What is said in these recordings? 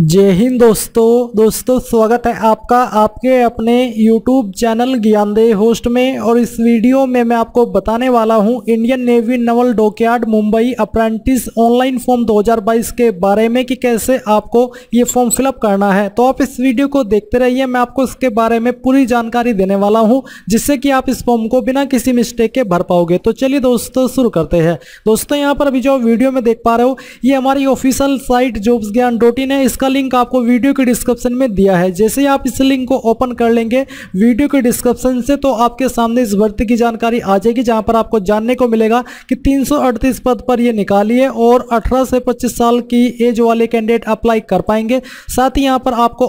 जय हिंद दोस्तों दोस्तों स्वागत है आपका आपके अपने YouTube चैनल दे होस्ट में और इस वीडियो में मैं आपको बताने वाला हूं Indian navy naval dockyard Mumbai apprentice online form 2022 के बारे में कि कैसे आपको ये फॉर्म फिलअप करना है तो आप इस वीडियो को देखते रहिए मैं आपको इसके बारे में पूरी जानकारी देने वाला हूँ जिससे कि आप इस फॉर्म को बिना किसी मिस्टेक के भर पाओगे तो चलिए दोस्तों शुरू करते हैं दोस्तों यहाँ पर अभी जो वीडियो में देख पा रहे हो ये हमारी ऑफिशियल साइट जॉब्स ज्ञान है इसका का लिंक आपको वीडियो के डिस्क्रिप्शन में दिया है जैसे ही आप इस लिंक को ओपन कर लेंगे वीडियो के डिस्क्रिप्शन से तो आपके सामने इस भर्ती की जानकारी आ जाएगी जहाँ पर आपको जानने को मिलेगा कि तीन पद पर यह निकाली है और अठारह से पच्चीस साल की एज वाले कैंडिडेट अप्लाई कर पाएंगे साथ ही यहाँ पर आपको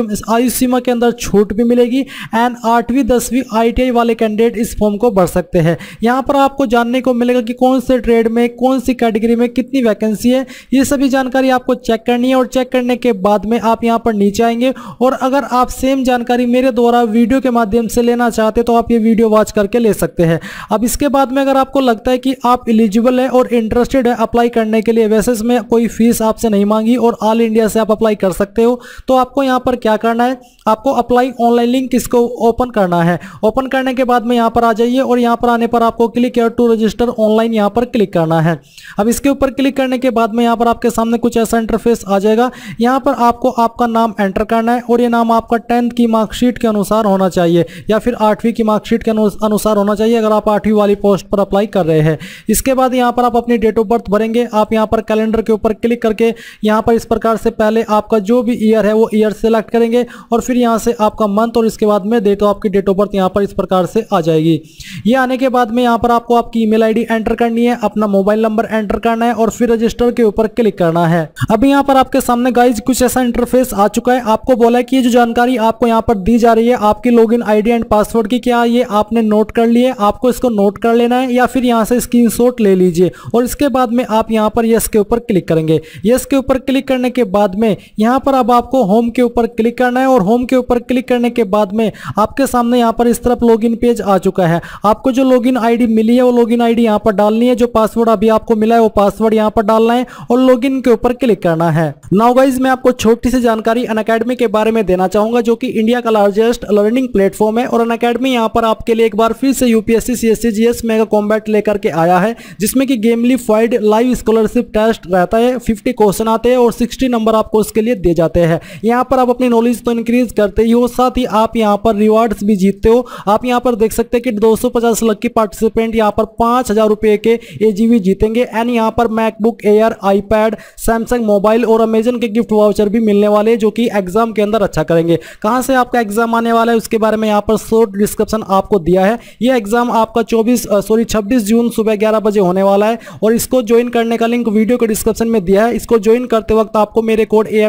के आयु सीमा के अंदर छूट भी मिलेगी एंड आठवीं दसवीं आई वाले कैंडिडेट इस फॉर्म को भर सकते हैं यहाँ पर आपको जानने को मिलेगा कि कौन से ट्रेड में कौन सी कैटेगरी में कितनी वैकेंसी है ये सभी जानकारी आपको चेक करनी है और चेक करने के बाद में आप यहाँ पर नीचे आएंगे और अगर आप सेम जानकारी मेरे द्वारा वीडियो के माध्यम से लेना चाहते तो आप ये वीडियो वॉच करके ले सकते हैं अब इसके बाद में अगर आपको लगता है कि आप एलिजिबल है और इंटरेस्टेड है अप्लाई करने के लिए वैसे इसमें कोई फीस आपसे नहीं मांगी और ऑल इंडिया से आप अप्लाई कर सकते हो तो आपको यहाँ पर क्या करना है आपको अप्लाई ऑनलाइन लिंक इसको ओपन करना है ओपन करने के बाद में यहाँ पर आ जाइए और यहाँ पर आने पर आपको click here to register online यहाँ पर क्लिक करना है अब इसके ऊपर क्लिक करने के बाद में यहाँ पर आपके सामने कुछ ऐसा इंटरफेस आ जाएगा यहाँ पर आपको आपका नाम एंटर करना है और ये नाम आपका टेंथ की मार्कशीट के अनुसार होना चाहिए या फिर आठवीं की मार्कशीट के अनुसार होना चाहिए अगर आप आठवीं वाली पोस्ट पर अप्लाई कर रहे हैं इसके बाद यहाँ पर आप अपनी डेट ऑफ बर्थ भरेंगे आप यहाँ पर कैलेंडर के ऊपर क्लिक करके यहाँ पर इस प्रकार से पहले आपका जो भी ईयर है वो ईयर सेलेक्ट करेंगे और फिर यहाँ से आपका मंथ और इसके बाद में डेट आपकी डेट ऑफ बर्थ यहाँ पर इस प्रकार से आ जाएगी ये आने के बाद में यहाँ पर आपको आपकी ईमेल आईडी एंटर करनी है अपना मोबाइल नंबर एंटर करना है और फिर रजिस्टर के ऊपर क्लिक करना है अभी यहाँ पर आपके सामने गाइज गाइज कुछ ऐसा इंटरफेस आ चुका है आपको बोला है कि ये जो जानकारी आपको यहाँ पर दी जा रही है आपकी लॉगिन आईडी एंड पासवर्ड की क्या ये आपने नोट कर लिए आपको इसको नोट कर लेना है या फिर यहाँ से स्क्रीनशॉट ले लीजिए और इसके बाद में आप यहाँ पर यस के ऊपर क्लिक करेंगे यस के ऊपर क्लिक करने के बाद में यहाँ पर अब आपको होम के ऊपर क्लिक करना है और होम के ऊपर क्लिक करने के बाद में आपके सामने यहाँ पर इस तरफ लॉग पेज आ चुका है आपको जो लॉग इन मिली है वो लॉग इन आई पर डालनी है जो पासवर्ड अभी आपको मिला है वो पासवर्ड यहाँ पर डालना है और लॉग के ऊपर क्लिक करना है नाउ गाइज मैं आपको छोटी सी जानकारी अन के बारे में देना चाहूंगा जो कि इंडिया का लार्जेस्ट लर्निंग प्लेटफॉर्म है और अन अकेडमी यहाँ पर आपके लिए एक बार फिर से UPSC C C S G S mega combat लेकर के आया है जिसमें कि gamified live scholarship test रहता है फिफ्टी क्वेश्चन आते हैं और सिक्सटी नंबर आपको उसके लिए दिए जाते हैं यहाँ पर आप अपनी नॉलेज तो इंक्रीज करते ही हो साथ ही आप यहाँ पर रिवार्ड्स भी जीतते हो आप यहाँ पर देख सकते हैं कि दो सौ पचास लक्की पार्टिसिपेंट यहाँ पर पाँच हजार रुपये के ए जीतेंगे एंड यहाँ पर MacBook Air iPad Samsung mobile और अमेजन के गिफ्ट गिफ्ट वाउचर भी मिलने वाले हैं जो कि एग्जाम के अंदर अच्छा करेंगे कहाँ से आपका एग्जाम आने वाला है उसके बारे में यहाँ पर शोर्ट डिस्क्रिप्शन आपको दिया है ये एग्जाम आपका चौबीस सॉरी छब्बीस जून सुबह ग्यारह बजे होने वाला है और इसको ज्वाइन करने का लिंक वीडियो के डिस्क्रिप्शन में दिया है इसको ज्वाइन करते वक्त आपको मेरे कोड ए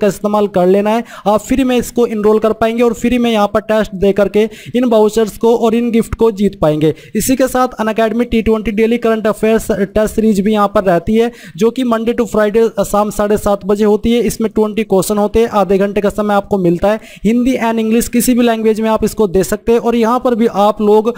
का इस्तेमाल कर लेना है आप फ्री में इसको इनरोल कर पाएंगे और फ्री में यहाँ पर टेस्ट दे करके इन वाउचर्स को और इन गिफ्ट को जीत पाएंगे इसी के साथ Unacademy T twenty daily current affairs test series भी यहाँ पर रहती है जो कि मंडे टू फ्राइडे शाम साढ़े सात बजे हो होती है इसमें ट्वेंटी क्वेश्चन होते हैं आधे घंटे का समय आपको मिलता है हिंदी एंड इंग्लिश किसी भी लैंग्वेज में आप इसको दे सकते हैं और यहाँ पर भी आप लोग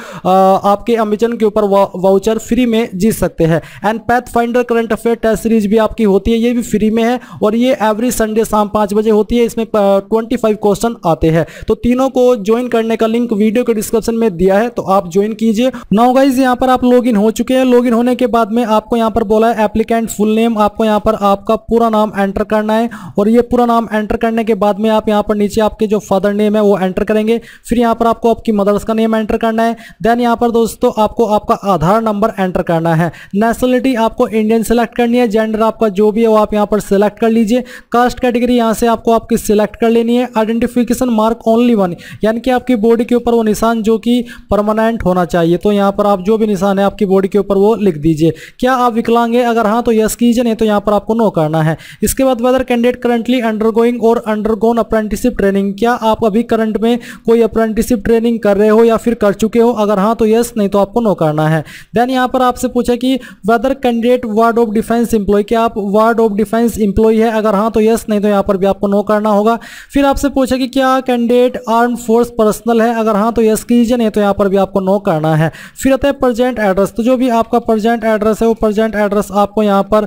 आपके अमेजन के ऊपर वाउचर फ्री में जीत सकते हैं and pathfinder current affair test series भी आपकी होती है ये भी फ्री में है और ये एवरी संडे शाम पाँच बजे होती है इसमें ट्वेंटी क्वेश्चन आते हैं तो तीनों को ज्वाइन करने का लिंक वीडियो के डिस्क्रिप्शन में दिया है तो आप ज्वाइन कीजिए नाउ गाइज यहाँ पर आप लॉग हो चुके हैं लॉग होने के बाद में आपको यहाँ पर बोला है एप्लीकेंट फुल नेम आपको यहाँ पर आपका पूरा नाम एंटर करना करना है और ये पूरा नाम एंटर करने के बाद में आप यहाँ पर नीचे आपके जो फादर नेम है वो एंटर करेंगे फिर यहाँ पर आपको आपकी मदर्स का नेम एंटर करना है देन यहाँ पर दोस्तों आपको आपका आधार नंबर एंटर करना है नेशनलिटी आपको इंडियन सेलेक्ट करनी है जेंडर आपका जो भी है वो आप यहाँ पर सिलेक्ट कर लीजिए कास्ट कैटेगरी यहाँ से आपको आपकी सिलेक्ट कर लेनी है आइडेंटिफिकेशन मार्क ओनली वन यानी कि आपकी बॉडी के ऊपर वो निशान जो कि परमानेंट होना चाहिए तो यहाँ पर आप जो भी निशान है आपकी बॉडी के ऊपर वो लिख दीजिए क्या आप विकलांग है अगर हाँ तो यस कीजिए नहीं तो यहाँ पर आपको नो करना है इसके बाद whether other candidate currently undergoing और अंडरगोन अप्रेंटिसिप ट्रेनिंग क्या आप अभी करंट में कोई अप्रेंटिसिप ट्रेनिंग कर रहे हो या फिर कर चुके हो अगर हाँ तो यस नहीं तो आपको नो करना है देन यहाँ पर आपसे पूछा कि whether candidate ward of defence employ क्या आप वार्ड ऑफ डिफेंस इंप्लॉय है अगर हाँ तो यस नहीं तो यहाँ पर भी आपको नो करना होगा फिर आपसे पूछा कि क्या कैंडिडेट आर्म फोर्स पर्सनल है अगर हाँ तो यस कीजिए नहीं तो यहाँ पर भी आपको नो करना है फिर आता है प्रजेंट एड्रेस तो जो भी आपका प्रजेंट एड्रेस है वो प्रजेंट एड्रेस आपको यहाँ पर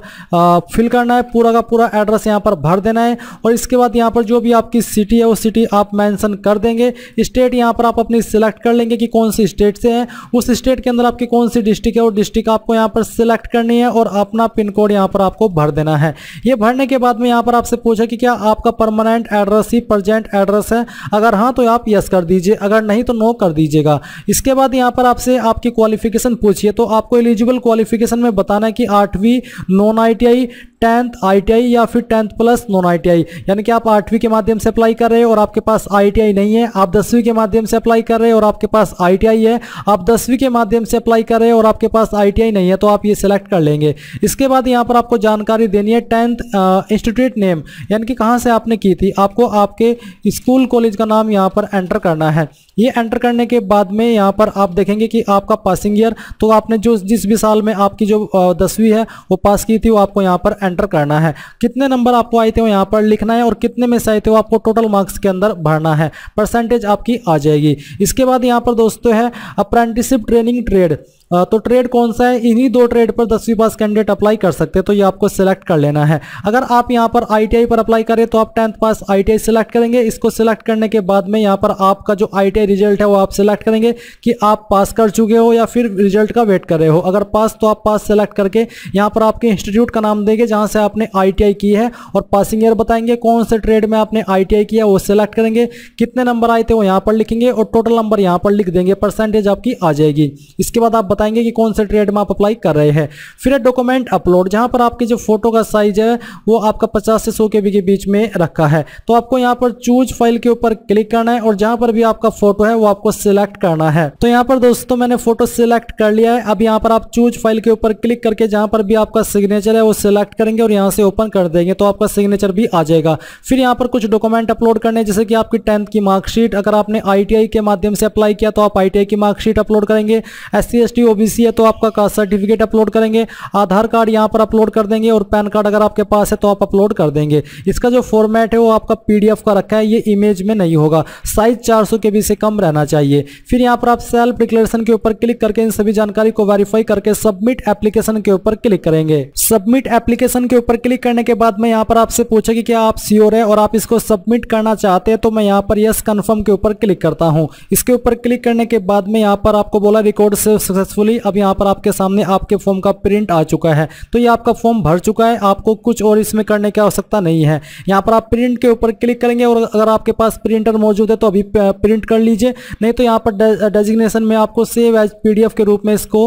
फिल करना है पूरा का पूरा एड्रेस यहाँ यहाँ पर भर देना है और इसके बाद यहाँ पर जो भी आपकी सिटी है वो सिटी आप मैंसन कर देंगे स्टेट यहाँ पर आप अपनी सिलेक्ट कर लेंगे कि कौन सी स्टेट से है उस स्टेट के अंदर आपकी कौन सी डिस्ट्रिक्ट है वो डिस्ट्रिक्ट आपको यहाँ पर सिलेक्ट करनी है और अपना पिन कोड यहाँ पर आपको भर देना है ये भरने के बाद में यहाँ पर आपसे पूछा कि क्या आपका परमानेंट एड्रेस ही प्रजेंट एड्रेस है अगर हाँ तो आप यस कर दीजिए अगर नहीं तो नो कर दीजिएगा इसके बाद यहाँ पर आपसे आपकी क्वालिफिकेशन पूछिए तो आपको एलिजिबल क्वालिफिकेशन में बताना है कि आठवीं नॉन आई टेंथ आईटीआई या फिर टेंथ प्लस नॉन आईटीआई यानी कि आप आठवीं के माध्यम से अप्लाई कर रहे हैं और आपके पास आईटीआई नहीं है आप दसवीं के माध्यम से अप्लाई कर रहे हैं और आपके पास आईटीआई है आप दसवीं के माध्यम से अप्लाई कर रहे हैं और आपके पास आईटीआई नहीं है तो आप ये सिलेक्ट कर लेंगे इसके बाद यहाँ पर आपको जानकारी देनी है टेंथ इंस्टीट्यूट नेम यानी कि कहाँ से आपने की थी आपको आपके स्कूल कॉलेज का नाम यहाँ पर एंटर करना है ये एंटर करने के बाद में यहाँ पर आप देखेंगे कि आपका पासिंग ईयर तो आपने जो जिस भी साल में आपकी जो दसवीं है वो पास की थी वो आपको यहाँ पर एंटर करना है कितने नंबर आपको आए थे वो यहाँ पर लिखना है और कितने में से आए थे वो आपको टोटल मार्क्स के अंदर भरना है परसेंटेज आपकी आ जाएगी इसके बाद यहाँ पर दोस्तों है अप्रेंटिसिप ट्रेनिंग ट्रेड तो ट्रेड कौन सा है इन्हीं दो ट्रेड पर दसवीं पास कैंडिडेट अप्लाई कर सकते हैं तो ये आपको सिलेक्ट कर लेना है अगर आप यहाँ पर आई पर अप्लाई करें तो आप टेंथ पास आई सिलेक्ट करेंगे इसको सिलेक्ट करने के बाद में यहाँ पर आपका जो आई रिजल्ट है वो आप सिलेक्ट करेंगे कि आप पास कर चुके हो या फिर रिजल्ट का वेट कर रहे हो अगर पास तो आप पास सेलेक्ट करके यहाँ पर आपके इंस्टीट्यूट का नाम देंगे जहाँ से आपने आई की है और पासिंग ईयर बताएंगे कौन से ट्रेड में आपने आई किया वो सिलेक्ट करेंगे कितने नंबर आए थे वो यहाँ पर लिखेंगे और टोटल नंबर यहाँ पर लिख देंगे परसेंटेज आपकी आ जाएगी इसके बाद आप बताएंगे कि कौन से ट्रेड में आप अप्लाई कर रहे हैं फिर है डॉक्यूमेंट अपलोड जहां पर आपके जो फोटो का साइज है वो आपका पचास से सौ के बी के बीच में रखा है तो आपको यहाँ पर चूज फाइल के ऊपर क्लिक करना है और जहां पर भी आपका फोटो है वो आपको सिलेक्ट करना है तो यहाँ पर दोस्तों मैंने फोटो सिलेक्ट कर लिया है अब यहाँ पर आप चूज फाइल के ऊपर क्लिक करके जहां पर भी आपका सिग्नेचर है वो सिलेक्ट करेंगे और यहाँ से ओपन कर देंगे तो आपका सिग्नेचर भी आ जाएगा फिर यहाँ पर कुछ डॉक्यूमेंट अपलोड करने जैसे कि आपकी टेंथ की मार्कशीट अगर आपने आई के माध्यम से अप्लाई किया तो आप आई की मार्कशीट अपलोड करेंगे एस सी ओबीसी है तो आपका कास्ट सर्टिफिकेट अपलोड करेंगे आधार कार्ड यहाँ पर अपलोड कर देंगे और पैन कार्ड अगर आपके पास है तो आप अपलोड कर देंगे इसका जो फॉर्मेट है वो आपका पीडीएफ का रखा है ये इमेज में नहीं होगा साइज 400 के बी से कम रहना चाहिए फिर यहाँ पर आप सेल्फ डिक्लेरेशन के ऊपर क्लिक करके इन सभी जानकारी को वेरीफाई करके सबमिट एप्लीकेशन के ऊपर क्लिक करेंगे सबमिट एप्लीकेशन के ऊपर क्लिक करने के बाद में यहाँ पर आपसे पूछा कि क्या आप श्योर है और आप इसको सबमिट करना चाहते हैं तो मैं यहाँ पर यस कंफर्म के ऊपर क्लिक करता हूँ इसके ऊपर क्लिक करने के बाद में यहाँ पर आपको बोला रिकॉर्ड से सक्सेसफुल सक्सेसफुली अब यहाँ पर आपके सामने आपके फॉर्म का प्रिंट आ चुका है तो ये आपका फॉर्म भर चुका है आपको कुछ और इसमें करने की आवश्यकता नहीं है यहाँ पर आप प्रिंट के ऊपर क्लिक करेंगे और अगर आपके पास प्रिंटर मौजूद है तो अभी प्रिंट कर लीजिए नहीं तो यहाँ पर डेजिग्नेशन में आपको सेव एज पी के रूप में इसको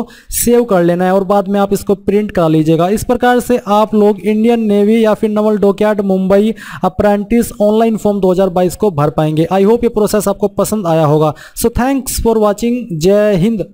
सेव कर लेना है और बाद में आप इसको प्रिंट करा लीजिएगा इस प्रकार से आप लोग इंडियन नेवी या फिर naval dockyard Mumbai apprentice online form 2022 को भर पाएंगे आई होप ये प्रोसेस आपको पसंद आया होगा सो थैंक्स फॉर वाचिंग जय हिंद